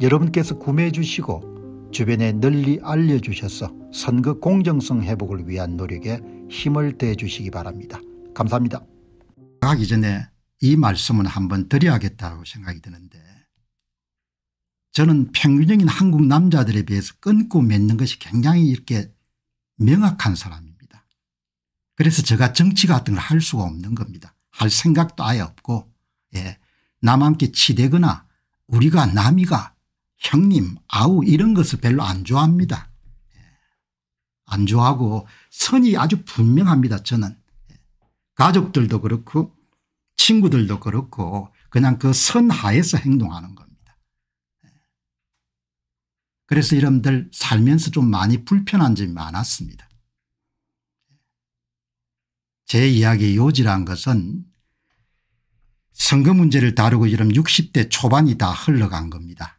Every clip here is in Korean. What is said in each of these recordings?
여러분께서 구매해 주시고 주변에 널리 알려주셔서 선거 공정성 회복을 위한 노력에 힘을 대해 주시기 바랍니다. 감사합니다. 가기 전에 이 말씀은 한번 드려야겠다고 생각이 드는데 저는 평균적인 한국 남자들에 비해서 끊고 맺는 것이 굉장히 이렇게 명확한 사람입니다. 그래서 제가 정치 같은 걸 할 수가 없는 겁니다. 할 생각도 아예 없고 예. 남한테 치대거나 우리가 남이가 형님 아우 이런 것을 별로 안 좋아합니다. 예. 안 좋아하고 선이 아주 분명합니다 저는. 예. 가족들도 그렇고 친구들도 그렇고 그냥 그 선 하에서 행동하는 겁니다. 예. 그래서 여러분들 살면서 좀 많이 불편한 점이 많았습니다. 제 이야기의 요지란 것은 선거 문제를 다루고 이런 60대 초반이 다 흘러간 겁니다.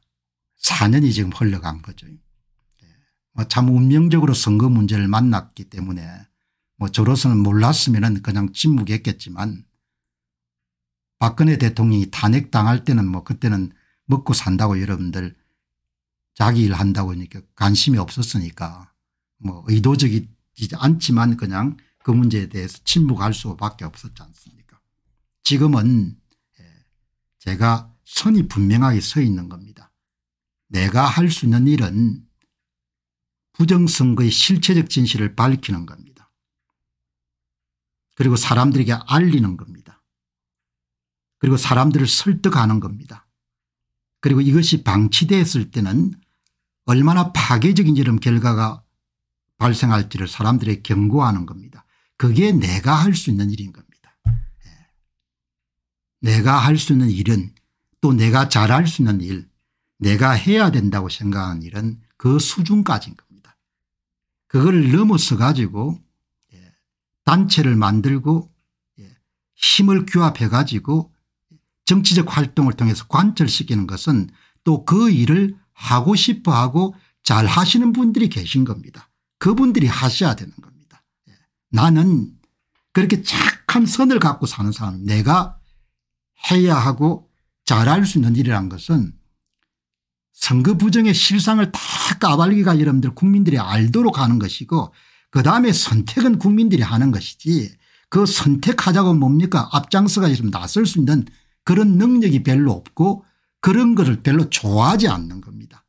4년이 지금 흘러간 거죠. 예. 뭐 참 운명적으로 선거 문제를 만났기 때문에 뭐 저로서는 몰랐으면 그냥 침묵했겠지만 박근혜 대통령이 탄핵당할 때는 뭐 그때는 먹고 산다고 여러분들 자기 일 한다고 하니까 관심이 없었으니까 뭐 의도적이지 않지만 그냥 그 문제에 대해서 침묵할 수밖에 없었지 않습니까 지금은 예, 제가 선이 분명하게 서 있는 겁니다. 내가 할 수 있는 일은 부정선거의 실체적 진실을 밝히는 겁니다. 그리고 사람들에게 알리는 겁니다. 그리고 사람들을 설득하는 겁니다. 그리고 이것이 방치됐을 때는 얼마나 파괴적인 이런 결과가 발생할지를 사람들에게 경고하는 겁니다. 그게 내가 할 수 있는 일인 겁니다. 예. 내가 할 수 있는 일은 또 내가 잘할 수 있는 일 내가 해야 된다고 생각하는 일은 그 수준까지인 겁니다. 그걸 넘어서 가지고 예, 단체를 만들고 예, 힘을 규합해 가지고 정치적 활동을 통해서 관철시키는 것은 또 그 일을 하고 싶어 하고 잘 하시는 분들이 계신 겁니다. 그분들이 하셔야 되는 겁니다. 예, 나는 그렇게 착한 선을 갖고 사는 사람 내가 해야 하고 잘할 수 있는 일이란 것은 선거 부정의 실상을 다 까발기가 여러분들 국민들이 알도록 하는 것이고 그다음에 선택은 국민들이 하는 것이지 그 선택하자고 뭡니까 앞장서가 지금 나설 수 있는 그런 능력이 별로 없고 그런 것을 별로 좋아하지 않는 겁니다.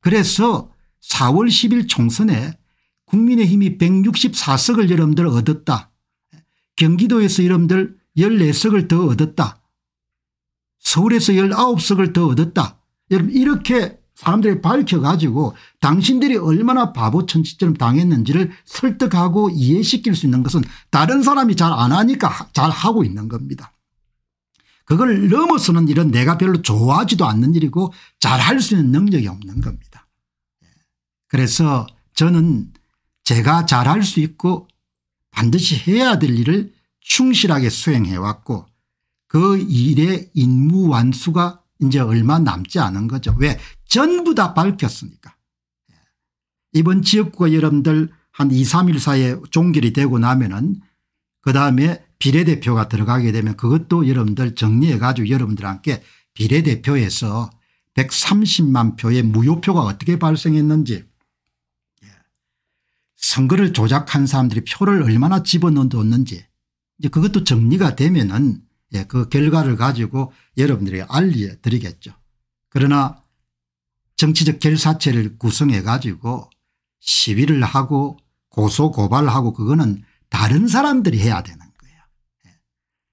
그래서 4월 10일 총선에 국민의힘이 164석을 여러분들 얻었다. 경기도에서 여러분들 14석을 더 얻었다. 서울에서 19석을 더 얻었다. 여러분 이렇게 사람들이 밝혀가지고 당신들이 얼마나 바보 천치처럼 당했는지를 설득하고 이해시킬 수 있는 것은 다른 사람이 잘 안 하니까 잘 하고 있는 겁니다. 그걸 넘어서는 일은 내가 별로 좋아하지도 않는 일이고 잘 할 수 있는 능력이 없는 겁니다. 예. 그래서 저는 제가 잘 할 수 있고 반드시 해야 될 일을 충실하게 수행해왔고 그 일의 임무완수가 이제 얼마 남지 않은 거죠. 왜 전부 다 밝혔으니까. 예. 이번 지역구가 여러분들 한 2, 3일 사이에 종결이 되고 나면은 그 다음에 비례대표가 들어가게 되면 그것도 여러분들 정리해 가지고 여러분들한테 비례대표에서 130만 표의 무효표가 어떻게 발생했는지 예. 선거를 조작한 사람들이 표를 얼마나 집어넣었는지 이제 그것도 정리가 되면은 예, 그 결과를 가지고 여러분들에게 알려드리겠죠. 그러나 정치적 결사체를 구성해 가지고 시위를 하고 고소고발하고 그거는 다른 사람들이 해야 되는 거예요. 예.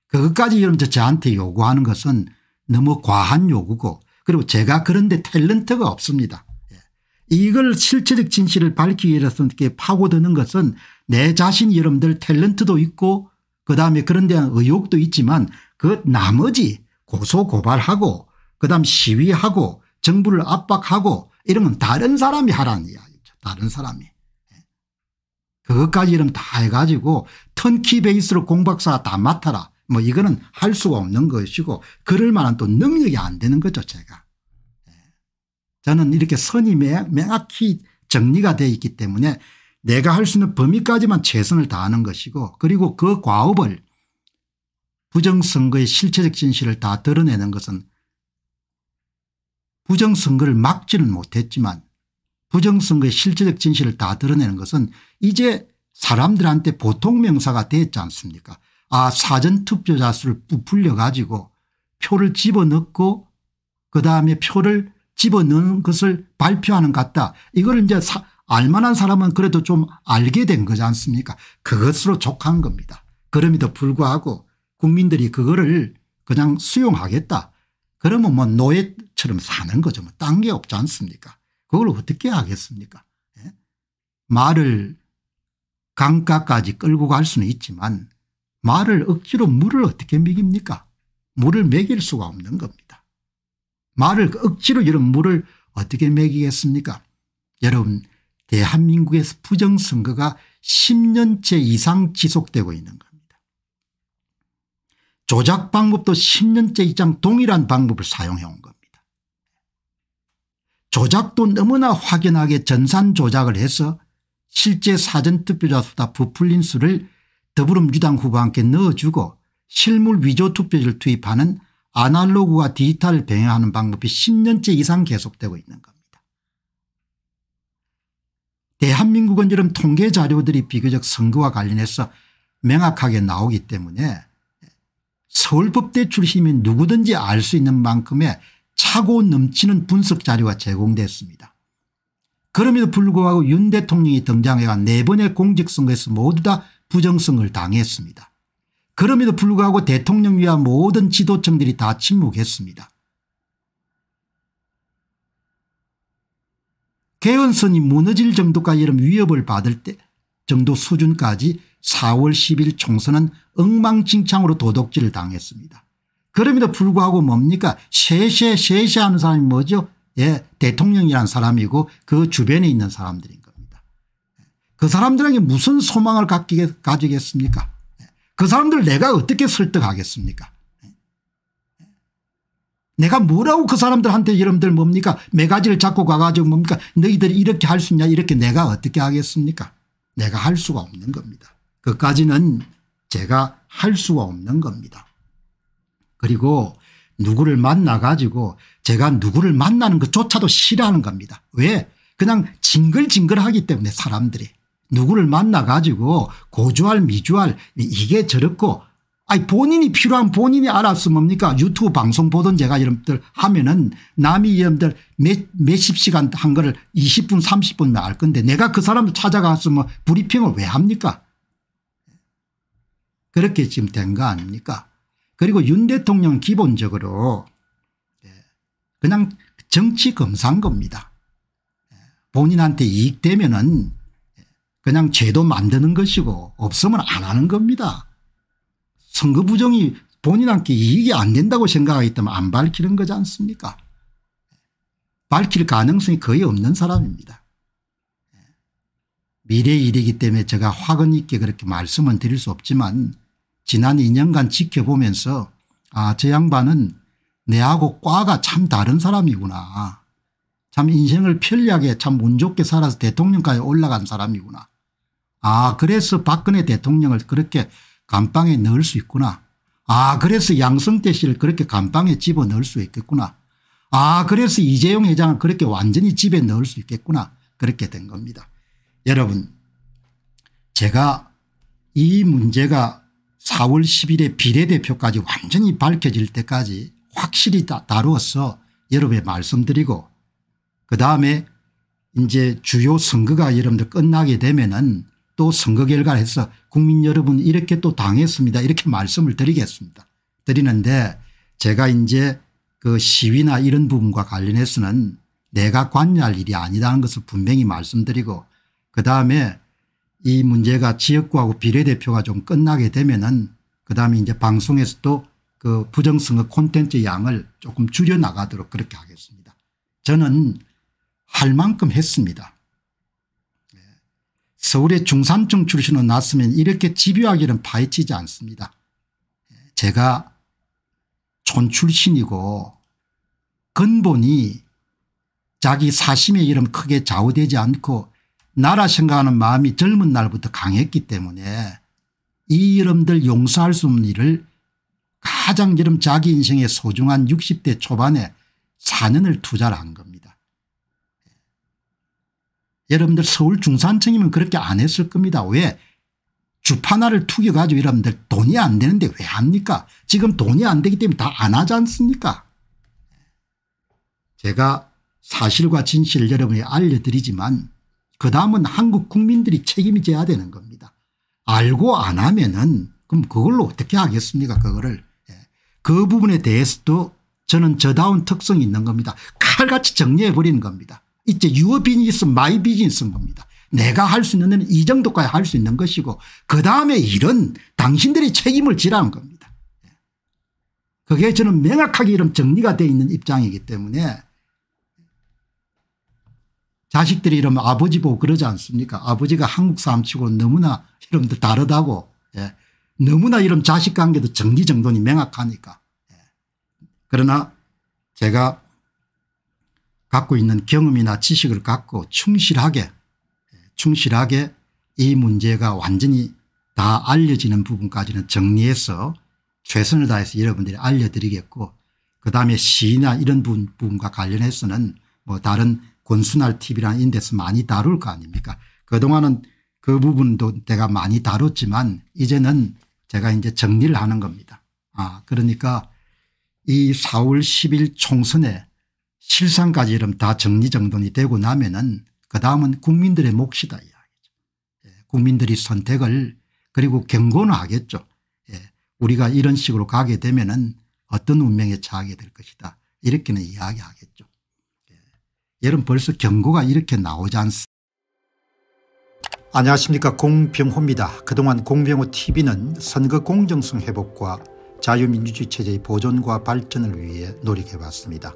그것까지 여러분 저한테 요구하는 것은 너무 과한 요구고 그리고 제가 그런데 탤런트가 없습니다. 예. 이걸 실체적 진실을 밝히기 위해서 이렇게 파고드는 것은 내 자신 여러분들 탤런트도 있고 그다음에 그런 데한 의혹도 있지만 그 나머지 고소고발하고 그다음 시위하고 정부를 압박하고 이런 건 다른 사람이 하라는 이야기죠. 다른 사람이. 예. 그것까지 이름 다 해가지고 턴키 베이스로 공박사 다 맡아라. 뭐 이거는 할 수가 없는 것이고 그럴 만한 또 능력이 안 되는 거죠 제가. 예. 저는 이렇게 선이 명확히 정리가 돼 있기 때문에 내가 할 수 있는 범위까지만 최선을 다하는 것이고 그리고 그 과업을 부정선거의 실체적 진실을 다 드러내는 것은 부정선거를 막지는 못했지만 부정선거의 실체적 진실을 다 드러내는 것은 이제 사람들한테 보통 명사가 됐지 않습니까 아 사전투표자 수를 부풀려 가지고 표를 집어넣고 그다음에 표를 집어넣는 것을 발표하는 것 같다 이걸 이제 사, 알만한 사람은 그래도 좀 알게 된 거지 않습니까 그것으로 족한 겁니다. 그럼에도 불구하고 국민들이 그거를 그냥 수용하겠다. 그러면 뭐 노예처럼 사는 거죠. 뭐 딴 게 없지 않습니까 그걸 어떻게 하겠습니까 예? 말을 강가까지 끌고 갈 수는 있지만 말을 억지로 물을 어떻게 먹입니까 물을 먹일 수가 없는 겁니다. 말을 억지로 이런 물을 어떻게 먹이겠습니까 여러분 대한민국에서 부정선거가 10년째 이상 지속되고 있는 겁니다. 조작 방법도 10년째 이상 동일한 방법을 사용해 온 겁니다. 조작도 너무나 확연하게 전산 조작을 해서 실제 사전투표자 수다 부풀린 수를 더불어민주당 후보한테 넣어주고 실물 위조 투표지를 투입하는 아날로그와 디지털을 병행하는 방법이 10년째 이상 계속되고 있는 겁니다. 대한민국은 이런 통계 자료들이 비교적 선거와 관련해서 명확하게 나오기 때문에 서울법대 출신이 누구든지 알 수 있는 만큼의 차고 넘치는 분석 자료가 제공됐습니다. 그럼에도 불구하고 윤 대통령이 등장해간 네 번의 공직선거에서 모두 다 부정성을 당했습니다. 그럼에도 불구하고 대통령 위와 모든 지도층들이 다 침묵했습니다. 개헌선이 무너질 정도까지 이 위협을 받을 때 정도 수준까지 4월 10일 총선은 엉망진창으로 도덕질을 당했습니다. 그럼에도 불구하고 뭡니까 세세 세세 하는 사람이 뭐죠 예 대통령이란 사람이고 그 주변에 있는 사람들인 겁니다. 그 사람들에게 무슨 소망을 가지겠습니까 그 사람들 내가 어떻게 설득하겠습니까 내가 뭐라고 그 사람들한테 여러분들 뭡니까 매가지를 잡고 가가지고 뭡니까 너희들이 이렇게 할 수 있냐 이렇게 내가 어떻게 하겠습니까 내가 할 수가 없는 겁니다. 그까지는 제가 할 수가 없는 겁니다. 그리고 누구를 만나 가지고 제가 누구를 만나는 것조차도 싫어하는 겁니다. 왜 그냥 징글징글하기 때문에 사람들이 누구를 만나 가지고 고주할 미주할 이게 저렇고 아니 본인이 필요한 본인이 알았으 뭡니까 유튜브 방송 보던 제가 여러분들 하면은 남이 여러분들 몇, 몇십 시간 한 거를 20분 30분이면 건데 내가 그 사람을 찾아갔으면 브리핑을 왜 합니까 그렇게 지금 된 거 아닙니까 그리고 윤 대통령 은 기본적으로 예, 그냥 정치 검사인 겁니다 예, 본인한테 이익되면은 예, 그냥 죄도 만드는 것이고 없으면 안 하는 겁니다 선거 부정이 본인한테 이익이 안 된다고 생각하겠때문안 밝히는 거지 않습니까 밝힐 가능성이 거의 없는 사람입니다. 미래 의 일이기 때문에 제가 화근 있게 그렇게 말씀은 드릴 수 없지만 지난 2년간 지켜보면서 아저 양반은 내하고 과가 참 다른 사람이구나. 참 인생을 편리하게 참 운 좋게 살아서 대통령까지 올라간 사람이구나. 아 그래서 박근혜 대통령을 그렇게 감방에 넣을 수 있구나. 아 그래서 양성태 씨를 그렇게 감방에 집어넣을 수 있겠구나. 아 그래서 이재용 회장을 그렇게 완전히 집에 넣을 수 있겠구나. 그렇게 된 겁니다. 여러분 제가 이 문제가 4월 10일에 비례대표까지 완전히 밝혀질 때까지 확실히 다루어서 여러분에 말씀드리고 그다음에 이제 주요 선거가 여러분들 끝나게 되면은 또 선거 결과에서 국민 여러분 이렇게 또 당했습니다. 이렇게 말씀을 드리겠습니다. 드리는데 제가 이제 그 시위나 이런 부분과 관련해서는 내가 관여할 일이 아니라는 것을 분명히 말씀드리고 그다음에 이 문제가 지역구하고 비례대표가 좀 끝나게 되면은 그다음에 이제 방송에서도 그 부정선거 콘텐츠 양을 조금 줄여나가도록 그렇게 하겠습니다. 저는 할 만큼 했습니다. 서울의 중산층 출신으로 났으면 이렇게 집요하기는 파헤치지 않습니다. 제가 촌 출신이고 근본이 자기 사심의 이름 크게 좌우되지 않고 나라 생각하는 마음이 젊은 날부터 강했기 때문에 이 이름들 용서할 수 없는 일을 가장 이름 자기 인생의 소중한 60대 초반에 4년을 투자를 한 겁니다. 여러분들 서울 중산층이면 그렇게 안 했을 겁니다. 왜주판화를 투겨가지고 여러분들 돈이 안 되는데 왜 합니까 지금 돈이 안 되기 때문에 다 안 하지 않습니까 제가 사실과 진실을 여러분에 알려드리지만 그 다음은 한국 국민들이 책임이 져야 되는 겁니다. 알고 안 하면 은 그럼 그걸로 어떻게 하겠습니까 그거를 예. 그 부분에 대해서도 저는 저다운 특성이 있는 겁니다. 칼같이 정리해버리는 겁니다. 이제 유 o u r business, 인 겁니다. 내가 할 수 있는 데는 이 정도까지 할 수 있는 것이고 그 다음에 일은 당신들이 책임을 지라는 겁니다. 그게 저는 명확하게 이런 정리가 되어 있는 입장이기 때문에 자식들이 이러면 아버지 보고 그러지 않습니까 아버지가 한국 사람치고 너무나 이름도 다르다고 예. 너무나 이런 자식 관계도 정리정돈이 명확하니까 예. 그러나 제가 갖고 있는 경험이나 지식을 갖고 충실하게 충실하게 이 문제가 완전히 다 알려지는 부분까지는 정리해서 최선을 다해서 여러분들이 알려드리겠고 그다음에 시나 이런 부분과 관련해서는 뭐 다른 권순할 TV라는 인데서 많이 다룰 거 아닙니까 그동안은 그 부분도 내가 많이 다뤘지만 이제는 제가 이제 정리를 하는 겁니다. 아 그러니까 이 4월 10일 총선에 실상까지 이름 다 정리정돈이 되고 나면은 그 다음은 국민들의 몫이다 이야기죠. 예, 국민들이 선택을 그리고 경고는 하겠죠. 예, 우리가 이런 식으로 가게 되면은 어떤 운명에 처하게 될 것이다. 이렇게는 이야기하겠죠. 예, 여러분 벌써 경고가 이렇게 나오지 않습니까? 안녕하십니까 공병호입니다. 그동안 공병호 tv는 선거 공정성 회복과 자유민주주의 체제의 보존과 발전을 위해 노력해봤습니다.